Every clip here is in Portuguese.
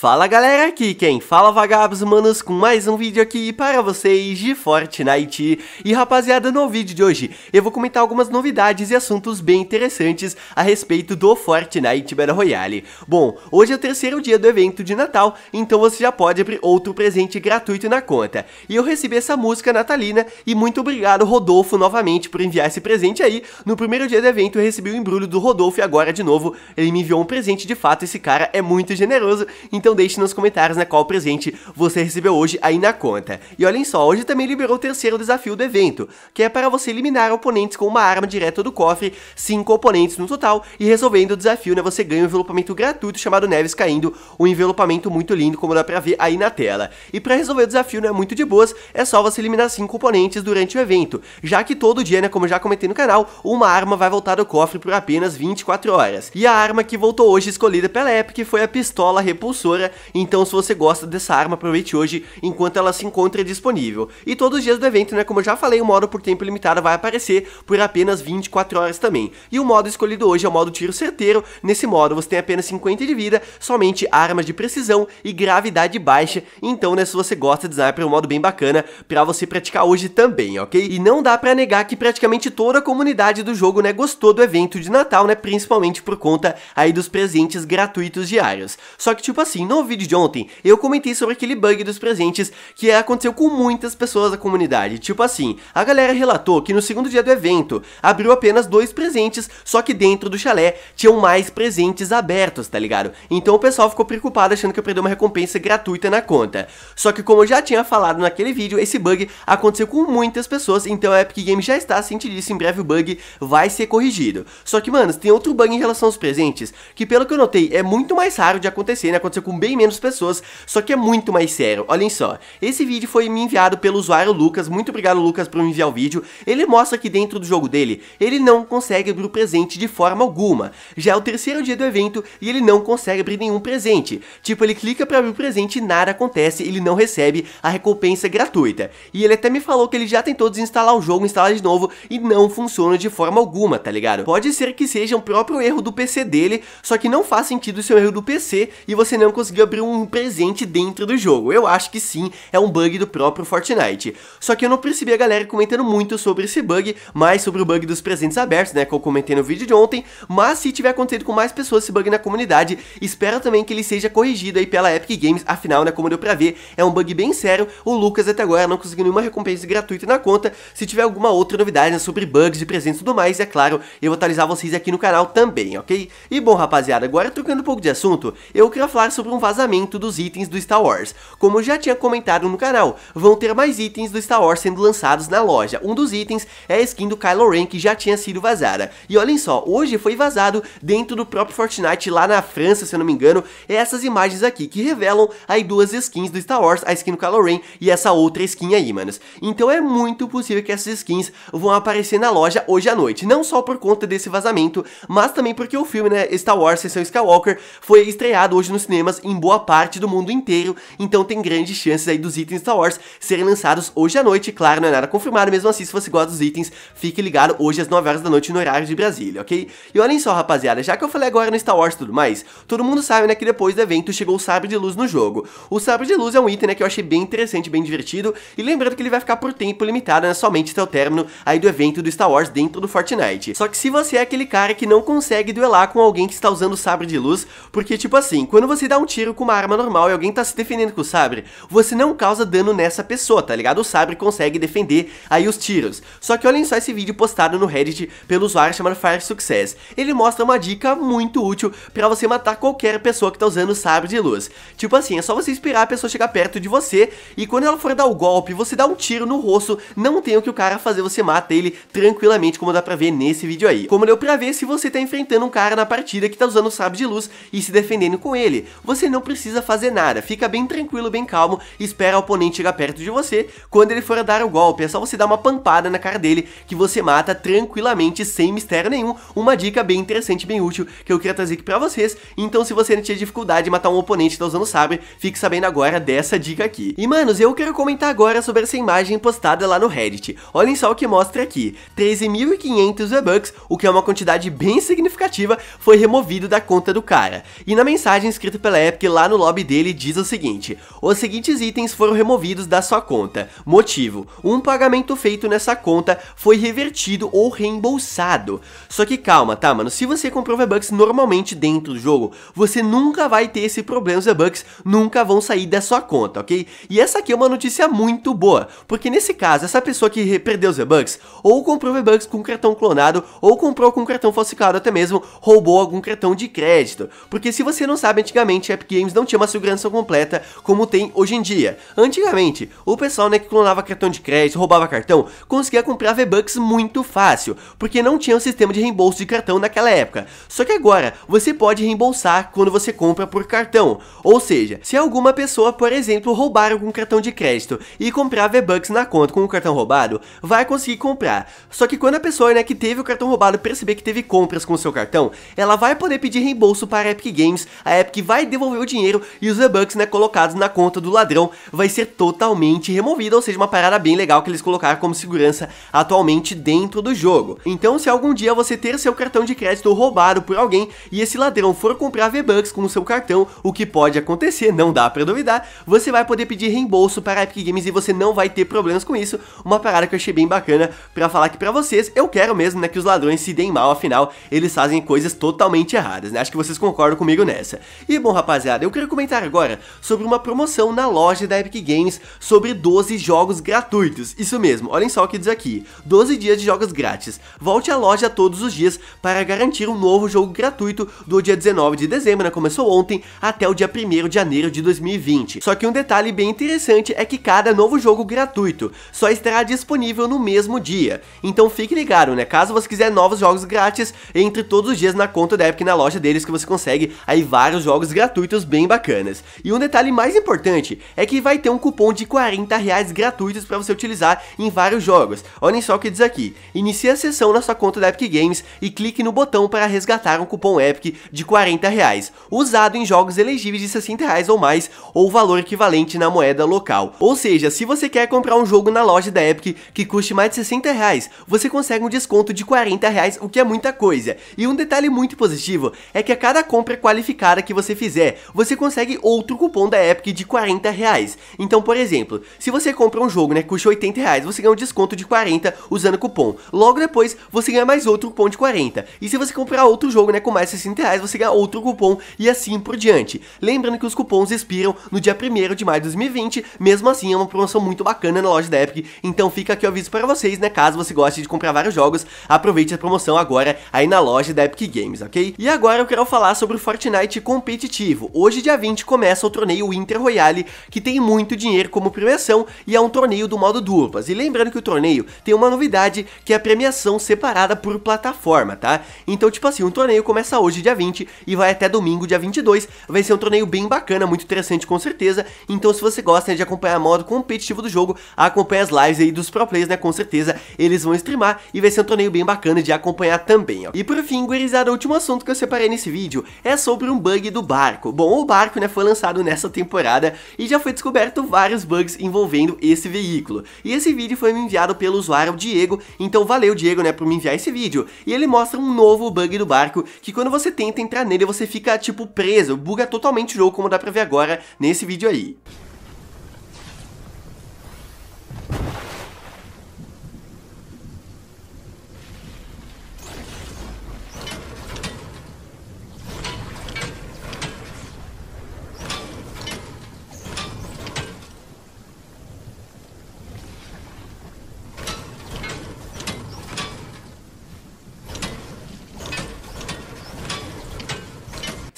Fala galera, aqui quem fala é vagabos manos com mais um vídeo aqui para vocês de Fortnite E rapaziada, no vídeo de hoje eu vou comentar algumas novidades e assuntos bem interessantes a respeito do Fortnite Battle Royale Bom, hoje é o terceiro dia do evento de Natal, então você já pode abrir outro presente gratuito na conta E eu recebi essa música natalina e muito obrigado Rodolfo novamente por enviar esse presente aí No primeiro dia do evento eu recebi o embrulho do Rodolfo e agora de novo ele me enviou um presente, de fato esse cara é muito generoso então então deixe nos comentários né, qual presente você recebeu hoje aí na conta. E olhem só, hoje também liberou o terceiro desafio do evento, que é para você eliminar oponentes com uma arma direto do cofre, 5 oponentes no total, e resolvendo o desafio, né, você ganha um envelopamento gratuito chamado Neves Caindo, um envelopamento muito lindo, como dá pra ver aí na tela. E para resolver o desafio, né, muito de boas, é só você eliminar 5 oponentes durante o evento, já que todo dia, né, como já comentei no canal, uma arma vai voltar do cofre por apenas 24 horas. E a arma que voltou hoje escolhida pela Epic foi a pistola repulsora, então se você gosta dessa arma, aproveite hoje enquanto ela se encontra disponível. E todos os dias do evento, né, como eu já falei, o modo por tempo limitado vai aparecer por apenas 24 horas também. E o modo escolhido hoje é o modo tiro certeiro, nesse modo você tem apenas 50 de vida, somente armas de precisão e gravidade baixa, então né, se você gosta de sniper é um modo bem bacana pra você praticar hoje também, ok? E não dá pra negar que praticamente toda a comunidade do jogo, né, gostou do evento de Natal, né, principalmente por conta aí dos presentes gratuitos diários. Só que tipo assim, no vídeo de ontem, eu comentei sobre aquele bug dos presentes que aconteceu com muitas pessoas da comunidade. Tipo assim, a galera relatou que no segundo dia do evento, abriu apenas dois presentes, só que dentro do chalé tinham mais presentes abertos, tá ligado? Então o pessoal ficou preocupado achando que eu perdi uma recompensa gratuita na conta. Só que como eu já tinha falado naquele vídeo, esse bug aconteceu com muitas pessoas, então a Epic Games já está sentindo isso em breve o bug vai ser corrigido. Só que, mano, tem outro bug em relação aos presentes, que pelo que eu notei, é muito mais raro de acontecer, né? Aconteceu com bem menos pessoas, só que é muito mais sério. Olhem só, esse vídeo foi me enviado pelo usuário Lucas, muito obrigado Lucas por me enviar o vídeo. Ele mostra que dentro do jogo dele, ele não consegue abrir o presente de forma alguma. Já é o terceiro dia do evento e ele não consegue abrir nenhum presente. Tipo, ele clica para abrir o presente e nada acontece, ele não recebe a recompensa gratuita. E ele até me falou que ele já tentou desinstalar o jogo, instalar de novo e não funciona de forma alguma, tá ligado? Pode ser que seja o próprio erro do PC dele, só que não faz sentido ser um erro do PC e você não conseguiu abrir um presente dentro do jogo. Eu acho que sim, é um bug do próprio Fortnite. Só que eu não percebi a galera comentando muito sobre esse bug, mais sobre o bug dos presentes abertos, né, que eu comentei no vídeo de ontem, mas se tiver acontecido com mais pessoas esse bug na comunidade, espero também que ele seja corrigido aí pela Epic Games, afinal, né, como deu pra ver, é um bug bem sério, o Lucas até agora não conseguiu nenhuma recompensa gratuita na conta, se tiver alguma outra novidade né, sobre bugs de presentes e tudo mais, é claro, eu vou atualizar vocês aqui no canal também, ok? E bom, rapaziada, agora trocando um pouco de assunto, eu queria falar sobre sobre um vazamento dos itens do Star Wars. Como já tinha comentado no canal, vão ter mais itens do Star Wars sendo lançados na loja. Um dos itens é a skin do Kylo Ren que já tinha sido vazada. E olhem só, hoje foi vazado dentro do próprio Fortnite lá na França, se eu não me engano, é essas imagens aqui que revelam aí duas skins do Star Wars, a skin do Kylo Ren e essa outra skin aí, manos. Então é muito possível que essas skins vão aparecer na loja hoje à noite, não só por conta desse vazamento, mas também porque o filme, né, Star Wars Sessão Skywalker foi estreado hoje nos cinemas em boa parte do mundo inteiro, então tem grandes chances aí dos itens Star Wars serem lançados hoje à noite, claro, não é nada confirmado, mesmo assim, se você gosta dos itens, fique ligado hoje às 9 horas da noite no horário de Brasília, ok? E olhem só, rapaziada, já que eu falei agora no Star Wars e tudo mais, todo mundo sabe, né, que depois do evento chegou o Sabre de Luz no jogo. O Sabre de Luz é um item, né, que eu achei bem interessante, bem divertido, e lembrando que ele vai ficar por tempo limitado, né, somente até o término aí do evento do Star Wars dentro do Fortnite. Só que se você é aquele cara que não consegue duelar com alguém que está usando o Sabre de Luz, porque, tipo assim, quando você dá um tiro com uma arma normal e alguém tá se defendendo com o sabre, você não causa dano nessa pessoa, tá ligado? O sabre consegue defender aí os tiros. Só que olhem só esse vídeo postado no Reddit pelo usuário chamado Fire Success. Ele mostra uma dica muito útil pra você matar qualquer pessoa que tá usando sabre de luz. Tipo assim, é só você esperar a pessoa chegar perto de você e quando ela for dar o golpe, você dá um tiro no rosto, não tem o que o cara fazer, você mata ele tranquilamente, como dá pra ver nesse vídeo aí. Como deu pra ver, se você tá enfrentando um cara na partida que tá usando sabre de luz e se defendendo com ele, você você não precisa fazer nada, fica bem tranquilo, bem calmo, espera o oponente chegar perto de você, quando ele for dar o golpe, é só você dar uma pampada na cara dele, que você mata tranquilamente, sem mistério nenhum, uma dica bem interessante, bem útil, que eu queria trazer aqui pra vocês, então se você não tinha dificuldade em matar um oponente que tá usando sabre, fique sabendo agora dessa dica aqui. E manos, eu quero comentar agora sobre essa imagem postada lá no Reddit, olhem só o que mostra aqui, 13.500 V-Bucks, o que é uma quantidade bem significativa, foi removido da conta do cara, e na mensagem escrita pela né? Porque lá no lobby dele diz o seguinte: os seguintes itens foram removidos da sua conta. Motivo: um pagamento feito nessa conta foi revertido ou reembolsado. Só que calma, tá, mano? Se você comprou V-Bucks normalmente dentro do jogo, você nunca vai ter esse problema. Os V-Bucks nunca vão sair da sua conta, ok? E essa aqui é uma notícia muito boa, porque nesse caso, essa pessoa que perdeu os V-Bucks, ou comprou V-Bucks com cartão clonado, ou comprou com cartão falsificado, até mesmo roubou algum cartão de crédito. Porque se você não sabe, antigamente é Epic Games não tinha uma segurança completa como tem hoje em dia. Antigamente, o pessoal né, que clonava cartão de crédito, roubava cartão, conseguia comprar V-Bucks muito fácil, porque não tinha um sistema de reembolso de cartão naquela época. Só que agora, você pode reembolsar quando você compra por cartão. Ou seja, se alguma pessoa, por exemplo, roubar algum cartão de crédito e comprar V-Bucks na conta com o cartão roubado, vai conseguir comprar. Só que quando a pessoa né, que teve o cartão roubado perceber que teve compras com o seu cartão, ela vai poder pedir reembolso para a Epic Games, a Epic vai devolver devolver o dinheiro e os V-Bucks, né, colocados na conta do ladrão, vai ser totalmente removido, ou seja, uma parada bem legal que eles colocaram como segurança atualmente dentro do jogo. Então, se algum dia você ter seu cartão de crédito roubado por alguém e esse ladrão for comprar V-Bucks com o seu cartão, o que pode acontecer, não dá pra duvidar, você vai poder pedir reembolso para a Epic Games e você não vai ter problemas com isso, uma parada que eu achei bem bacana pra falar aqui pra vocês, eu quero mesmo, né, que os ladrões se deem mal, afinal, eles fazem coisas totalmente erradas, né, acho que vocês concordam comigo nessa. E bom, rapaz, rapaziada, eu quero comentar agora sobre uma promoção na loja da Epic Games sobre 12 jogos gratuitos. Isso mesmo, olhem só o que diz aqui: 12 dias de jogos grátis. Volte à loja todos os dias para garantir um novo jogo gratuito do dia 19 de dezembro, né? começou ontem, até o dia 1 de janeiro de 2020. Só que um detalhe bem interessante é que cada novo jogo gratuito só estará disponível no mesmo dia. Então fique ligado, né? Caso você quiser novos jogos grátis, entre todos os dias na conta da Epic na loja deles que você consegue aí vários jogos gratuitos gratuitos bem bacanas. E um detalhe mais importante é que vai ter um cupom de 40 reais gratuitos para você utilizar em vários jogos. Olhem só o que diz aqui. Inicie a sessão na sua conta da Epic Games e clique no botão para resgatar um cupom Epic de 40 reais, usado em jogos elegíveis de 60 reais ou mais, ou valor equivalente na moeda local. Ou seja, se você quer comprar um jogo na loja da Epic que custe mais de 60 reais, você consegue um desconto de 40 reais, o que é muita coisa. E um detalhe muito positivo é que a cada compra qualificada que você fizer, você consegue outro cupom da Epic de 40 reais. Então, por exemplo, se você compra um jogo, né, custa 80 reais, você ganha um desconto de 40 usando o cupom. Logo depois, você ganha mais outro cupom de 40. E se você comprar outro jogo, né, com mais 60 reais, você ganha outro cupom e assim por diante. Lembrando que os cupons expiram no dia 1 de maio de 2020, mesmo assim é uma promoção muito bacana na loja da Epic, então fica aqui o aviso para vocês, né, caso você goste de comprar vários jogos, aproveite a promoção agora aí na loja da Epic Games, ok? E agora eu quero falar sobre o Fortnite competitivo. Hoje, dia 20, começa o torneio Inter Royale, que tem muito dinheiro como premiação e é um torneio do modo duplas. E lembrando que o torneio tem uma novidade, que é a premiação separada por plataforma, tá? Então, tipo assim, o um torneio começa hoje, dia 20, e vai até domingo, dia 22. Vai ser um torneio bem bacana, muito interessante com certeza. Então, se você gosta né, de acompanhar o modo competitivo do jogo, acompanha as lives aí dos pro players, né? Com certeza eles vão streamar e vai ser um torneio bem bacana de acompanhar também, ó. E por fim, gurizada, o último assunto que eu separei nesse vídeo é sobre um bug do barco barco. Bom, o barco né, foi lançado nessa temporada e já foi descoberto vários bugs envolvendo esse veículo. E esse vídeo foi me enviado pelo usuário Diego, então valeu Diego né, por me enviar esse vídeo. E ele mostra um novo bug do barco, que quando você tenta entrar nele você fica tipo preso, buga totalmente o jogo como dá pra ver agora nesse vídeo aí.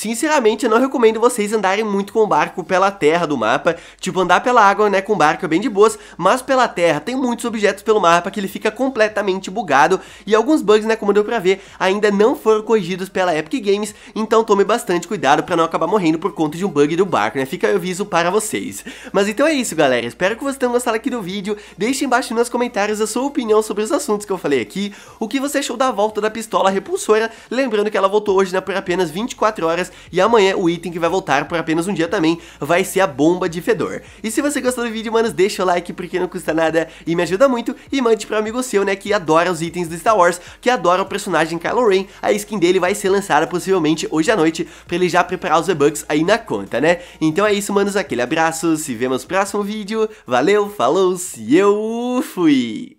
Sinceramente, eu não recomendo vocês andarem muito com o barco pela terra do mapa. Tipo, andar pela água, né, com barco é bem de boas, mas pela terra tem muitos objetos pelo mapa que ele fica completamente bugado e alguns bugs, né, como deu pra ver, ainda não foram corrigidos pela Epic Games, então tome bastante cuidado para não acabar morrendo por conta de um bug do barco, né? Fica o aviso para vocês. Mas então é isso, galera. Espero que vocês tenham gostado aqui do vídeo. Deixe embaixo nos comentários a sua opinião sobre os assuntos que eu falei aqui, o que você achou da volta da pistola repulsora, lembrando que ela voltou hoje né, por apenas 24 horas e amanhã o item que vai voltar por apenas um dia também vai ser a bomba de fedor. E se você gostou do vídeo, manos, deixa o like porque não custa nada e me ajuda muito. E mande para um amigo seu, né, que adora os itens do Star Wars, que adora o personagem Kylo Ren. A skin dele vai ser lançada possivelmente hoje à noite para ele já preparar os V-Bucks aí na conta, né? Então é isso, manos, aquele abraço, se vemos no próximo vídeo. Valeu, falou, se eu fui!